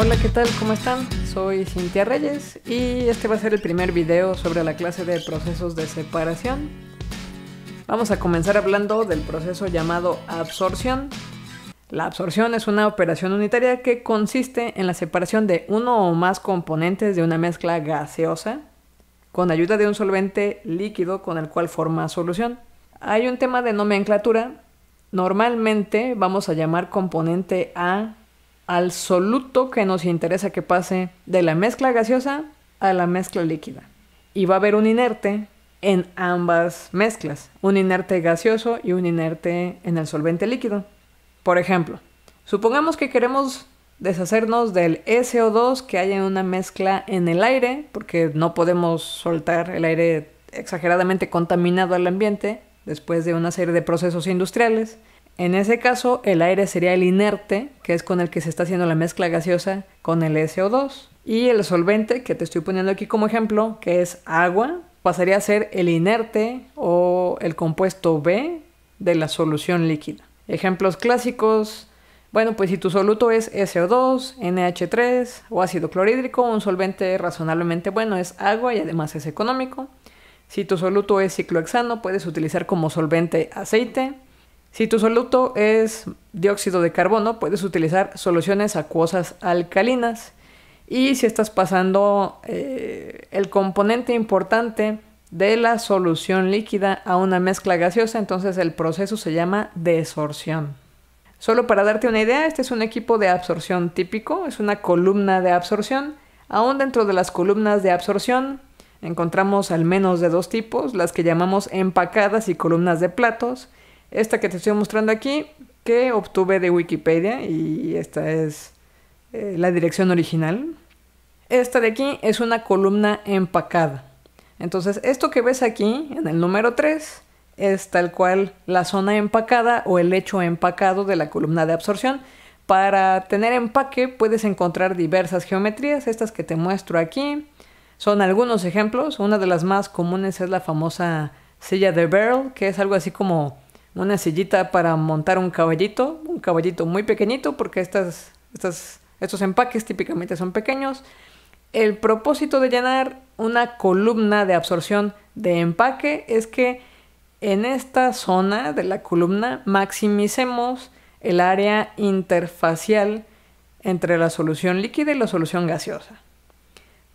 Hola, ¿qué tal? ¿Cómo están? Soy Cintia Reyes y este va a ser el primer video sobre la clase de procesos de separación. Vamos a comenzar hablando del proceso llamado absorción. La absorción es una operación unitaria que consiste en la separación de uno o más componentes de una mezcla gaseosa con ayuda de un solvente líquido con el cual forma solución. Hay un tema de nomenclatura. Normalmente vamos a llamar componente A al soluto que nos interesa que pase de la mezcla gaseosa a la mezcla líquida. Y va a haber un inerte en ambas mezclas, un inerte gaseoso y un inerte en el solvente líquido. Por ejemplo, supongamos que queremos deshacernos del SO2 que hay en una mezcla en el aire, porque no podemos soltar el aire exageradamente contaminado al ambiente después de una serie de procesos industriales. En ese caso, el aire sería el inerte, que es con el que se está haciendo la mezcla gaseosa con el SO2. Y el solvente, que te estoy poniendo aquí como ejemplo, que es agua, pasaría a ser el inerte o el compuesto B de la solución líquida. Ejemplos clásicos, bueno, pues si tu soluto es SO2, NH3 o ácido clorhídrico, un solvente razonablemente bueno es agua y además es económico. Si tu soluto es ciclohexano, puedes utilizar como solvente aceite. Si tu soluto es dióxido de carbono, puedes utilizar soluciones acuosas alcalinas. Y si estás pasando eh, el componente importante de la solución líquida a una mezcla gaseosa, entonces el proceso se llama desorción. Solo para darte una idea, este es un equipo de absorción típico, es una columna de absorción. Aún dentro de las columnas de absorción encontramos al menos de dos tipos, las que llamamos empacadas y columnas de platos esta que te estoy mostrando aquí, que obtuve de Wikipedia y esta es eh, la dirección original. Esta de aquí es una columna empacada. Entonces, esto que ves aquí en el número 3 es tal cual la zona empacada o el hecho empacado de la columna de absorción. Para tener empaque puedes encontrar diversas geometrías, estas que te muestro aquí. Son algunos ejemplos, una de las más comunes es la famosa silla de Barrel, que es algo así como una sillita para montar un caballito, un caballito muy pequeñito porque estos empaques típicamente son pequeños. El propósito de llenar una columna de absorción de empaque es que en esta zona de la columna maximicemos el área interfacial entre la solución líquida y la solución gaseosa.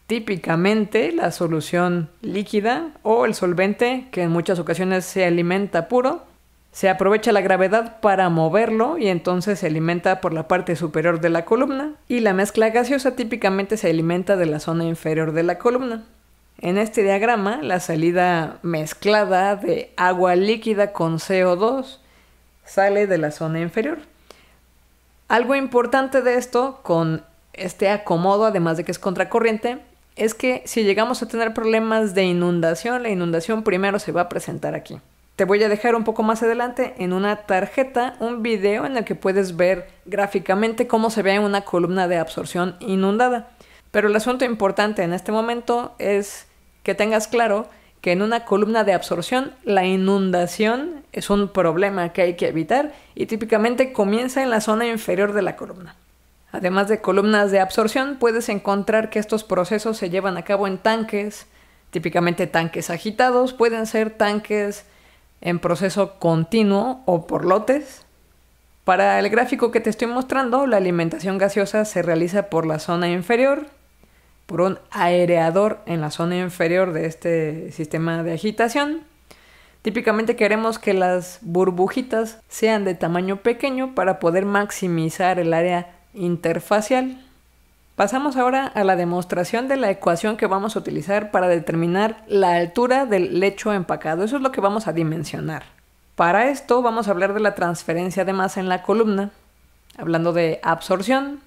Típicamente la solución líquida o el solvente, que en muchas ocasiones se alimenta puro, se aprovecha la gravedad para moverlo y entonces se alimenta por la parte superior de la columna y la mezcla gaseosa típicamente se alimenta de la zona inferior de la columna. En este diagrama, la salida mezclada de agua líquida con CO2 sale de la zona inferior. Algo importante de esto, con este acomodo, además de que es contracorriente, es que si llegamos a tener problemas de inundación, la inundación primero se va a presentar aquí. Te voy a dejar un poco más adelante en una tarjeta un video en el que puedes ver gráficamente cómo se ve una columna de absorción inundada. Pero el asunto importante en este momento es que tengas claro que en una columna de absorción la inundación es un problema que hay que evitar y típicamente comienza en la zona inferior de la columna. Además de columnas de absorción, puedes encontrar que estos procesos se llevan a cabo en tanques, típicamente tanques agitados, pueden ser tanques en proceso continuo o por lotes. Para el gráfico que te estoy mostrando, la alimentación gaseosa se realiza por la zona inferior, por un aereador en la zona inferior de este sistema de agitación. Típicamente queremos que las burbujitas sean de tamaño pequeño para poder maximizar el área interfacial. Pasamos ahora a la demostración de la ecuación que vamos a utilizar para determinar la altura del lecho empacado. Eso es lo que vamos a dimensionar. Para esto vamos a hablar de la transferencia de masa en la columna, hablando de absorción.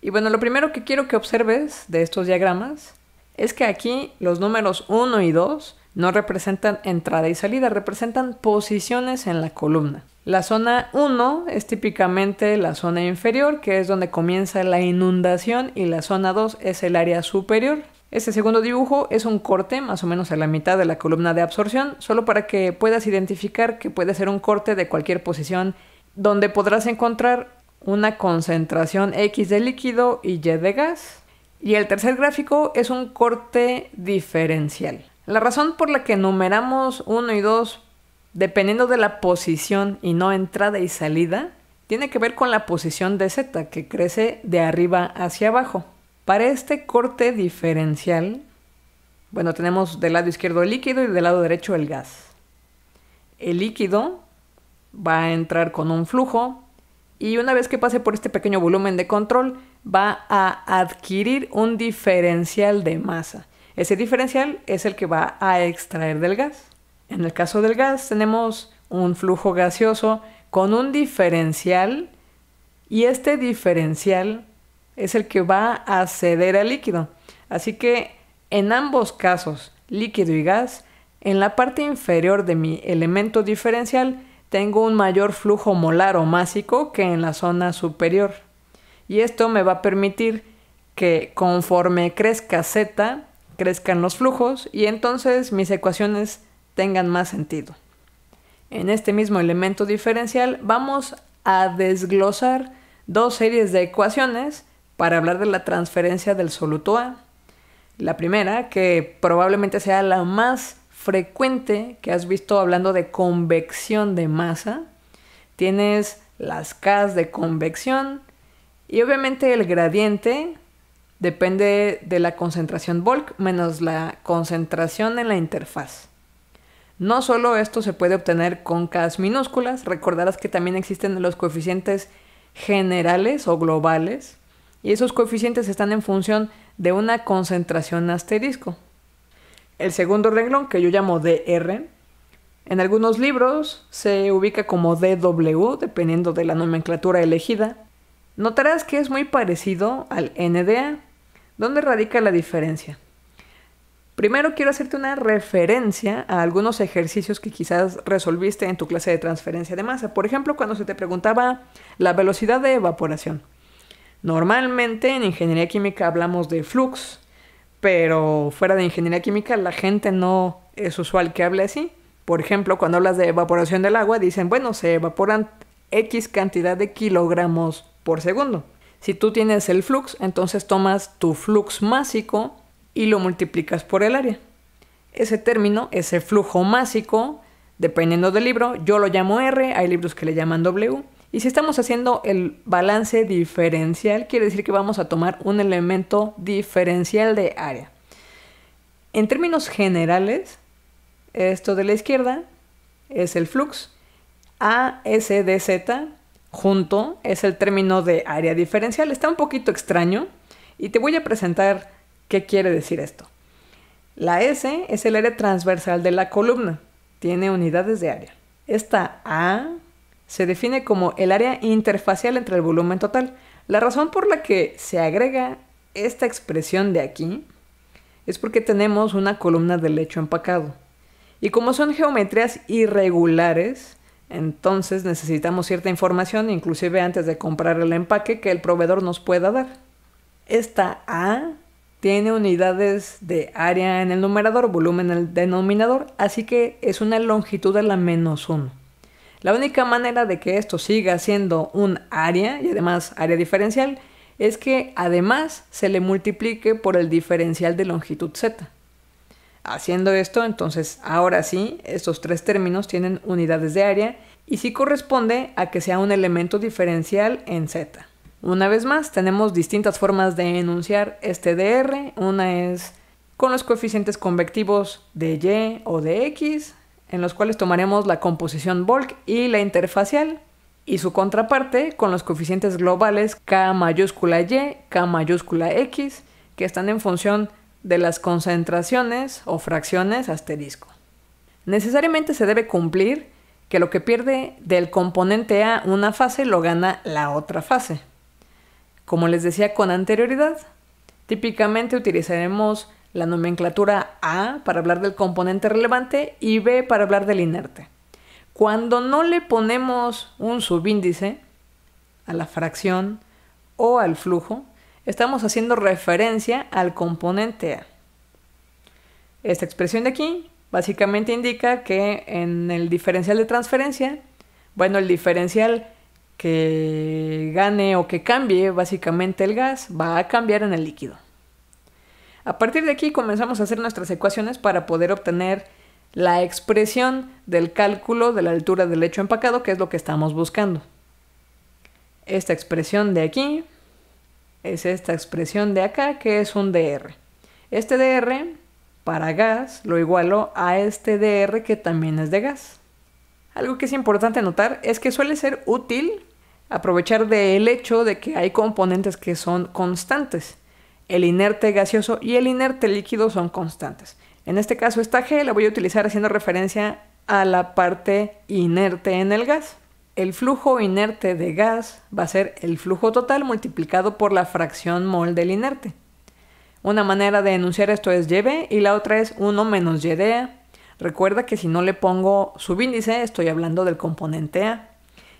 Y bueno, lo primero que quiero que observes de estos diagramas es que aquí los números 1 y 2 no representan entrada y salida, representan posiciones en la columna. La zona 1 es típicamente la zona inferior, que es donde comienza la inundación, y la zona 2 es el área superior. Este segundo dibujo es un corte más o menos a la mitad de la columna de absorción, solo para que puedas identificar que puede ser un corte de cualquier posición, donde podrás encontrar una concentración X de líquido y Y de gas. Y el tercer gráfico es un corte diferencial. La razón por la que numeramos 1 y 2 dependiendo de la posición y no entrada y salida, tiene que ver con la posición de Z, que crece de arriba hacia abajo. Para este corte diferencial, bueno, tenemos del lado izquierdo el líquido y del lado derecho el gas. El líquido va a entrar con un flujo y una vez que pase por este pequeño volumen de control, va a adquirir un diferencial de masa. Ese diferencial es el que va a extraer del gas. En el caso del gas tenemos un flujo gaseoso con un diferencial y este diferencial es el que va a ceder al líquido. Así que en ambos casos, líquido y gas, en la parte inferior de mi elemento diferencial tengo un mayor flujo molar o másico que en la zona superior. Y esto me va a permitir que conforme crezca Z, crezcan los flujos y entonces mis ecuaciones tengan más sentido. En este mismo elemento diferencial vamos a desglosar dos series de ecuaciones para hablar de la transferencia del soluto A. La primera, que probablemente sea la más frecuente que has visto hablando de convección de masa, tienes las K de convección y obviamente el gradiente depende de la concentración bulk menos la concentración en la interfaz. No solo esto se puede obtener con K minúsculas, recordarás que también existen los coeficientes generales o globales, y esos coeficientes están en función de una concentración asterisco. El segundo renglón, que yo llamo DR, en algunos libros se ubica como DW, dependiendo de la nomenclatura elegida. Notarás que es muy parecido al NDA. ¿Dónde radica la diferencia? Primero quiero hacerte una referencia a algunos ejercicios que quizás resolviste en tu clase de transferencia de masa. Por ejemplo, cuando se te preguntaba la velocidad de evaporación. Normalmente en ingeniería química hablamos de flux, pero fuera de ingeniería química la gente no es usual que hable así. Por ejemplo, cuando hablas de evaporación del agua, dicen, bueno, se evaporan X cantidad de kilogramos por segundo. Si tú tienes el flux, entonces tomas tu flux másico y lo multiplicas por el área. Ese término es el flujo másico, dependiendo del libro. Yo lo llamo R, hay libros que le llaman W. Y si estamos haciendo el balance diferencial, quiere decir que vamos a tomar un elemento diferencial de área. En términos generales, esto de la izquierda es el flux. A, S, Z, junto es el término de área diferencial. Está un poquito extraño y te voy a presentar ¿Qué quiere decir esto? La S es el área transversal de la columna, tiene unidades de área. Esta A se define como el área interfacial entre el volumen total. La razón por la que se agrega esta expresión de aquí es porque tenemos una columna de lecho empacado. Y como son geometrías irregulares, entonces necesitamos cierta información, inclusive antes de comprar el empaque, que el proveedor nos pueda dar. Esta A tiene unidades de área en el numerador, volumen en el denominador, así que es una longitud a la menos 1. La única manera de que esto siga siendo un área y además área diferencial es que además se le multiplique por el diferencial de longitud z. Haciendo esto, entonces ahora sí, estos tres términos tienen unidades de área y sí corresponde a que sea un elemento diferencial en z. Una vez más, tenemos distintas formas de enunciar este DR. Una es con los coeficientes convectivos de Y o de X, en los cuales tomaremos la composición bulk y la interfacial, y su contraparte con los coeficientes globales K mayúscula Y, K mayúscula X, que están en función de las concentraciones o fracciones asterisco. Necesariamente se debe cumplir que lo que pierde del componente A una fase lo gana la otra fase. Como les decía con anterioridad, típicamente utilizaremos la nomenclatura A para hablar del componente relevante y B para hablar del inerte. Cuando no le ponemos un subíndice a la fracción o al flujo, estamos haciendo referencia al componente A. Esta expresión de aquí básicamente indica que en el diferencial de transferencia, bueno, el diferencial que gane o que cambie básicamente el gas va a cambiar en el líquido. A partir de aquí comenzamos a hacer nuestras ecuaciones para poder obtener la expresión del cálculo de la altura del lecho empacado, que es lo que estamos buscando. Esta expresión de aquí es esta expresión de acá, que es un dr. Este dr para gas lo igualo a este dr que también es de gas. Algo que es importante notar es que suele ser útil aprovechar del hecho de que hay componentes que son constantes. El inerte gaseoso y el inerte líquido son constantes. En este caso, esta G la voy a utilizar haciendo referencia a la parte inerte en el gas. El flujo inerte de gas va a ser el flujo total multiplicado por la fracción mol del inerte. Una manera de enunciar esto es YB y la otra es 1 menos YDA. Recuerda que si no le pongo subíndice, estoy hablando del componente A.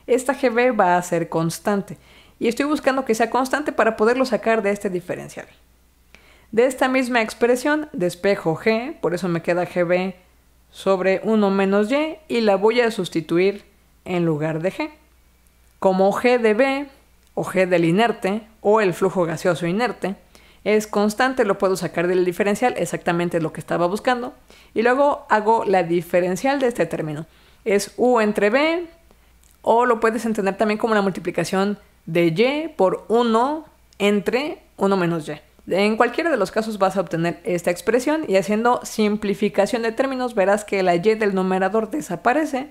Esta GB va a ser constante y estoy buscando que sea constante para poderlo sacar de este diferencial. De esta misma expresión despejo G, por eso me queda GB sobre 1 menos Y y la voy a sustituir en lugar de G. Como G de B o G del inerte o el flujo gaseoso inerte, es constante, lo puedo sacar del diferencial, exactamente lo que estaba buscando. Y luego hago la diferencial de este término. Es u entre b, o lo puedes entender también como la multiplicación de y por 1 entre 1 menos y. En cualquiera de los casos vas a obtener esta expresión y haciendo simplificación de términos verás que la y del numerador desaparece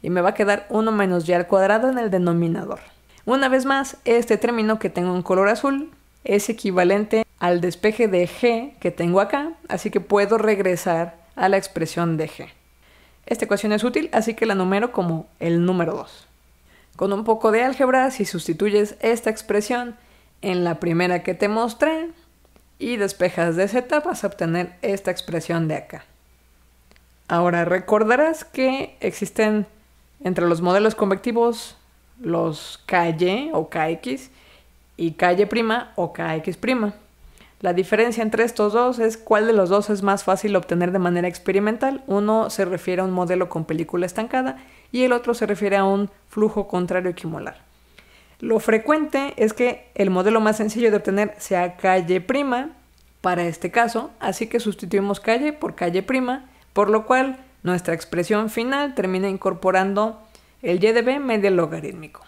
y me va a quedar 1 menos y al cuadrado en el denominador. Una vez más, este término que tengo en color azul es equivalente al despeje de g que tengo acá, así que puedo regresar a la expresión de g. Esta ecuación es útil, así que la número como el número 2. Con un poco de álgebra, si sustituyes esta expresión en la primera que te mostré y despejas de z, vas a obtener esta expresión de acá. Ahora, recordarás que existen entre los modelos convectivos los KY o KX y prima o KX'. La diferencia entre estos dos es cuál de los dos es más fácil obtener de manera experimental. Uno se refiere a un modelo con película estancada y el otro se refiere a un flujo contrario equimolar. Lo frecuente es que el modelo más sencillo de obtener sea calle prima para este caso, así que sustituimos calle por calle prima, por lo cual nuestra expresión final termina incorporando el y de b medio logarítmico.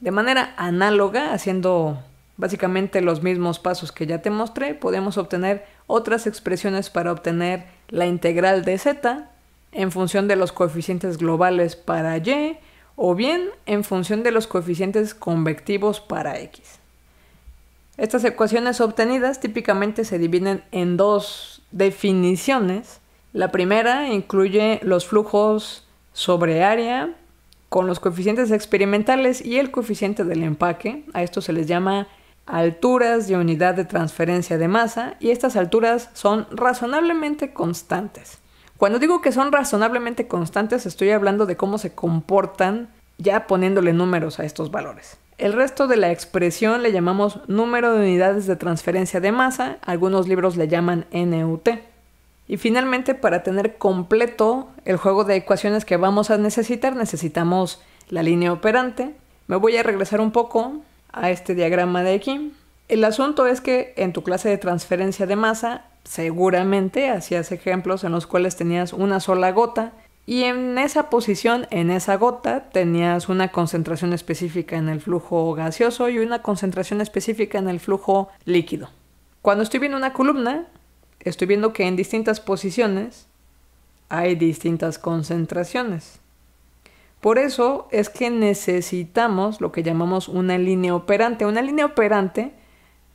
De manera análoga, haciendo Básicamente los mismos pasos que ya te mostré, podemos obtener otras expresiones para obtener la integral de z en función de los coeficientes globales para y o bien en función de los coeficientes convectivos para x. Estas ecuaciones obtenidas típicamente se dividen en dos definiciones. La primera incluye los flujos sobre área con los coeficientes experimentales y el coeficiente del empaque. A esto se les llama alturas de unidad de transferencia de masa y estas alturas son razonablemente constantes. Cuando digo que son razonablemente constantes estoy hablando de cómo se comportan ya poniéndole números a estos valores. El resto de la expresión le llamamos número de unidades de transferencia de masa, algunos libros le llaman NUT. Y finalmente, para tener completo el juego de ecuaciones que vamos a necesitar, necesitamos la línea operante. Me voy a regresar un poco a este diagrama de aquí. El asunto es que en tu clase de transferencia de masa, seguramente hacías ejemplos en los cuales tenías una sola gota y en esa posición, en esa gota, tenías una concentración específica en el flujo gaseoso y una concentración específica en el flujo líquido. Cuando estoy viendo una columna, estoy viendo que en distintas posiciones hay distintas concentraciones. Por eso es que necesitamos lo que llamamos una línea operante. Una línea operante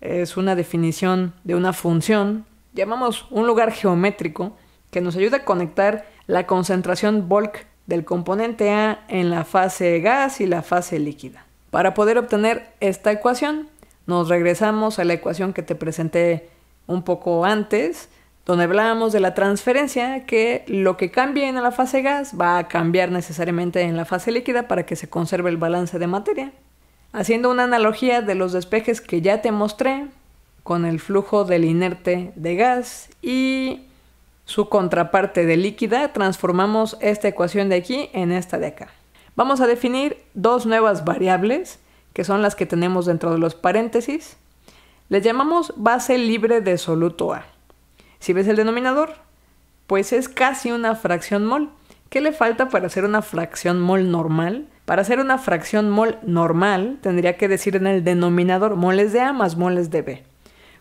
es una definición de una función, llamamos un lugar geométrico, que nos ayuda a conectar la concentración bulk del componente A en la fase gas y la fase líquida. Para poder obtener esta ecuación, nos regresamos a la ecuación que te presenté un poco antes, donde hablábamos de la transferencia, que lo que cambie en la fase gas va a cambiar necesariamente en la fase líquida para que se conserve el balance de materia. Haciendo una analogía de los despejes que ya te mostré con el flujo del inerte de gas y su contraparte de líquida, transformamos esta ecuación de aquí en esta de acá. Vamos a definir dos nuevas variables, que son las que tenemos dentro de los paréntesis. Les llamamos base libre de soluto A. Si ves el denominador, pues es casi una fracción mol. ¿Qué le falta para hacer una fracción mol normal? Para hacer una fracción mol normal, tendría que decir en el denominador moles de A más moles de B.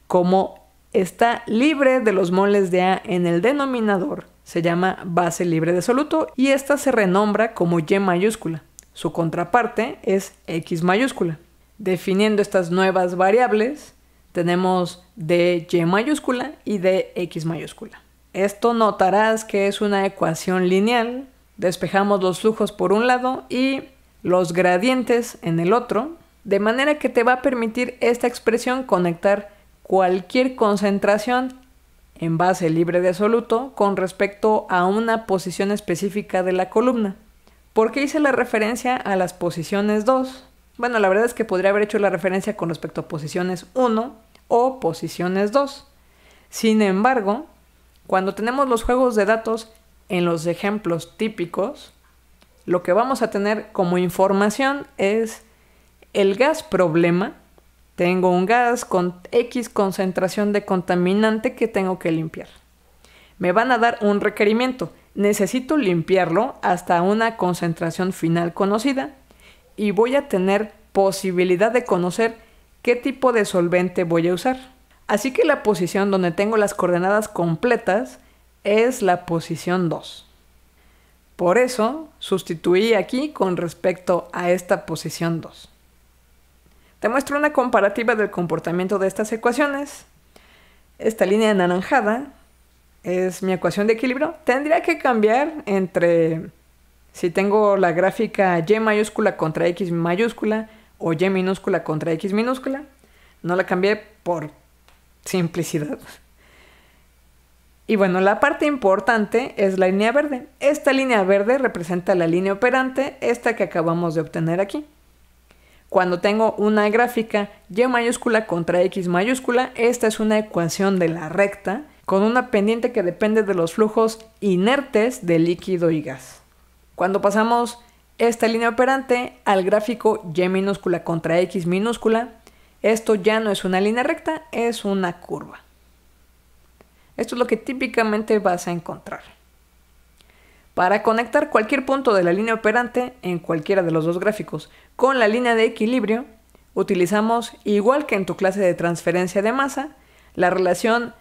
Como está libre de los moles de A en el denominador, se llama base libre de soluto y esta se renombra como Y mayúscula. Su contraparte es X mayúscula. Definiendo estas nuevas variables, tenemos de y mayúscula y de x mayúscula. Esto notarás que es una ecuación lineal. Despejamos los flujos por un lado y los gradientes en el otro, de manera que te va a permitir esta expresión conectar cualquier concentración en base libre de absoluto con respecto a una posición específica de la columna. ¿Por qué hice la referencia a las posiciones 2? Bueno, la verdad es que podría haber hecho la referencia con respecto a posiciones 1 o posiciones 2. Sin embargo, cuando tenemos los juegos de datos en los ejemplos típicos, lo que vamos a tener como información es el gas problema. Tengo un gas con X concentración de contaminante que tengo que limpiar. Me van a dar un requerimiento. Necesito limpiarlo hasta una concentración final conocida y voy a tener posibilidad de conocer qué tipo de solvente voy a usar. Así que la posición donde tengo las coordenadas completas es la posición 2. Por eso sustituí aquí con respecto a esta posición 2. Te muestro una comparativa del comportamiento de estas ecuaciones. Esta línea anaranjada es mi ecuación de equilibrio. Tendría que cambiar entre si tengo la gráfica Y mayúscula contra X mayúscula o Y minúscula contra X minúscula, no la cambié por simplicidad. Y bueno, la parte importante es la línea verde. Esta línea verde representa la línea operante, esta que acabamos de obtener aquí. Cuando tengo una gráfica y mayúscula contra x mayúscula, esta es una ecuación de la recta con una pendiente que depende de los flujos inertes de líquido y gas. Cuando pasamos esta línea operante al gráfico Y minúscula contra X minúscula, esto ya no es una línea recta, es una curva. Esto es lo que típicamente vas a encontrar. Para conectar cualquier punto de la línea operante en cualquiera de los dos gráficos con la línea de equilibrio, utilizamos, igual que en tu clase de transferencia de masa, la relación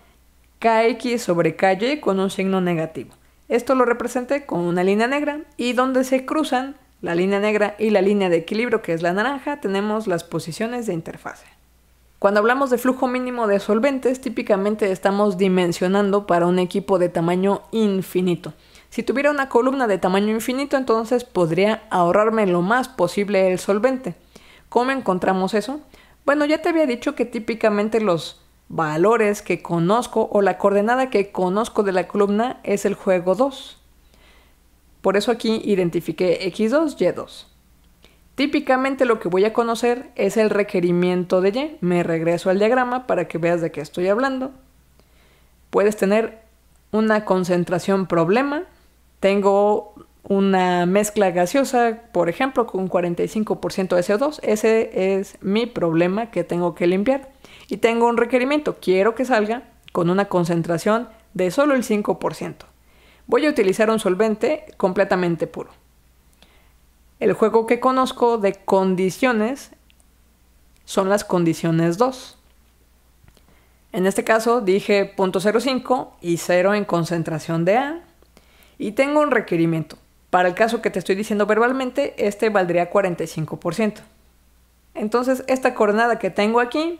KX sobre KY con un signo negativo. Esto lo representé con una línea negra y donde se cruzan la línea negra y la línea de equilibrio que es la naranja tenemos las posiciones de interfase. Cuando hablamos de flujo mínimo de solventes, típicamente estamos dimensionando para un equipo de tamaño infinito. Si tuviera una columna de tamaño infinito, entonces podría ahorrarme lo más posible el solvente. ¿Cómo encontramos eso? Bueno, ya te había dicho que típicamente los valores que conozco o la coordenada que conozco de la columna es el juego 2. Por eso aquí identifiqué X2, Y2. Típicamente lo que voy a conocer es el requerimiento de Y. Me regreso al diagrama para que veas de qué estoy hablando. Puedes tener una concentración problema. Tengo una mezcla gaseosa, por ejemplo, con 45% de CO2. Ese es mi problema que tengo que limpiar y tengo un requerimiento, quiero que salga con una concentración de solo el 5%. Voy a utilizar un solvente completamente puro. El juego que conozco de condiciones son las condiciones 2. En este caso dije 0.05 y 0 en concentración de A. Y tengo un requerimiento. Para el caso que te estoy diciendo verbalmente, este valdría 45%. Entonces esta coordenada que tengo aquí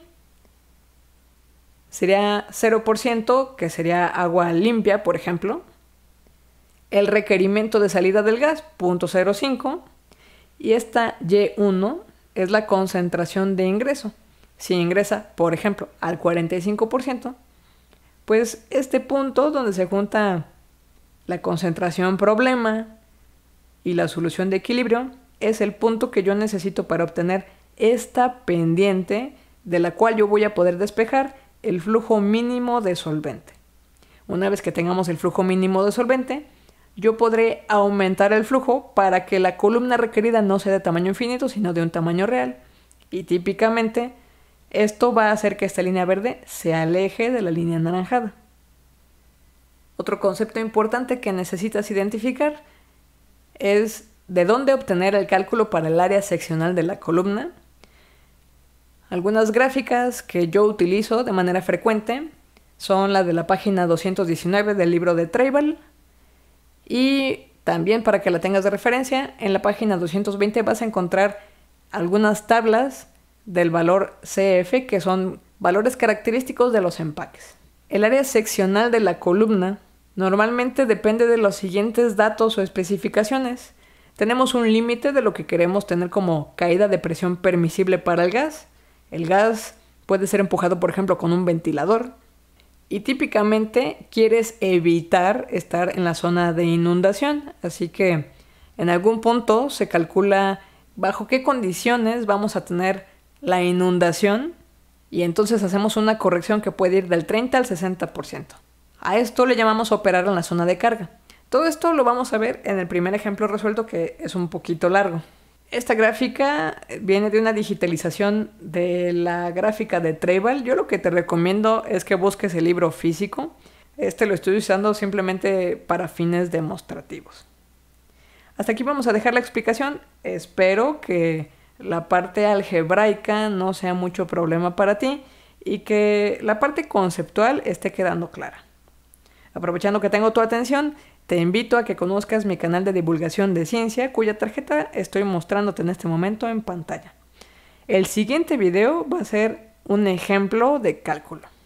sería 0%, que sería agua limpia, por ejemplo. El requerimiento de salida del gas, 0.05. Y esta Y1 es la concentración de ingreso. Si ingresa, por ejemplo, al 45%, pues este punto donde se junta la concentración problema y la solución de equilibrio es el punto que yo necesito para obtener esta pendiente de la cual yo voy a poder despejar el flujo mínimo de solvente. Una vez que tengamos el flujo mínimo de solvente, yo podré aumentar el flujo para que la columna requerida no sea de tamaño infinito, sino de un tamaño real. Y típicamente esto va a hacer que esta línea verde se aleje de la línea anaranjada. Otro concepto importante que necesitas identificar es de dónde obtener el cálculo para el área seccional de la columna algunas gráficas que yo utilizo de manera frecuente son la de la página 219 del libro de Tribal y también para que la tengas de referencia, en la página 220 vas a encontrar algunas tablas del valor CF que son valores característicos de los empaques. El área seccional de la columna normalmente depende de los siguientes datos o especificaciones. Tenemos un límite de lo que queremos tener como caída de presión permisible para el gas, el gas puede ser empujado, por ejemplo, con un ventilador. Y típicamente quieres evitar estar en la zona de inundación. Así que en algún punto se calcula bajo qué condiciones vamos a tener la inundación y entonces hacemos una corrección que puede ir del 30 al 60%. A esto le llamamos operar en la zona de carga. Todo esto lo vamos a ver en el primer ejemplo resuelto que es un poquito largo. Esta gráfica viene de una digitalización de la gráfica de Treval. Yo lo que te recomiendo es que busques el libro físico. Este lo estoy usando simplemente para fines demostrativos. Hasta aquí vamos a dejar la explicación. Espero que la parte algebraica no sea mucho problema para ti y que la parte conceptual esté quedando clara. Aprovechando que tengo tu atención, te invito a que conozcas mi canal de divulgación de ciencia cuya tarjeta estoy mostrándote en este momento en pantalla. El siguiente video va a ser un ejemplo de cálculo.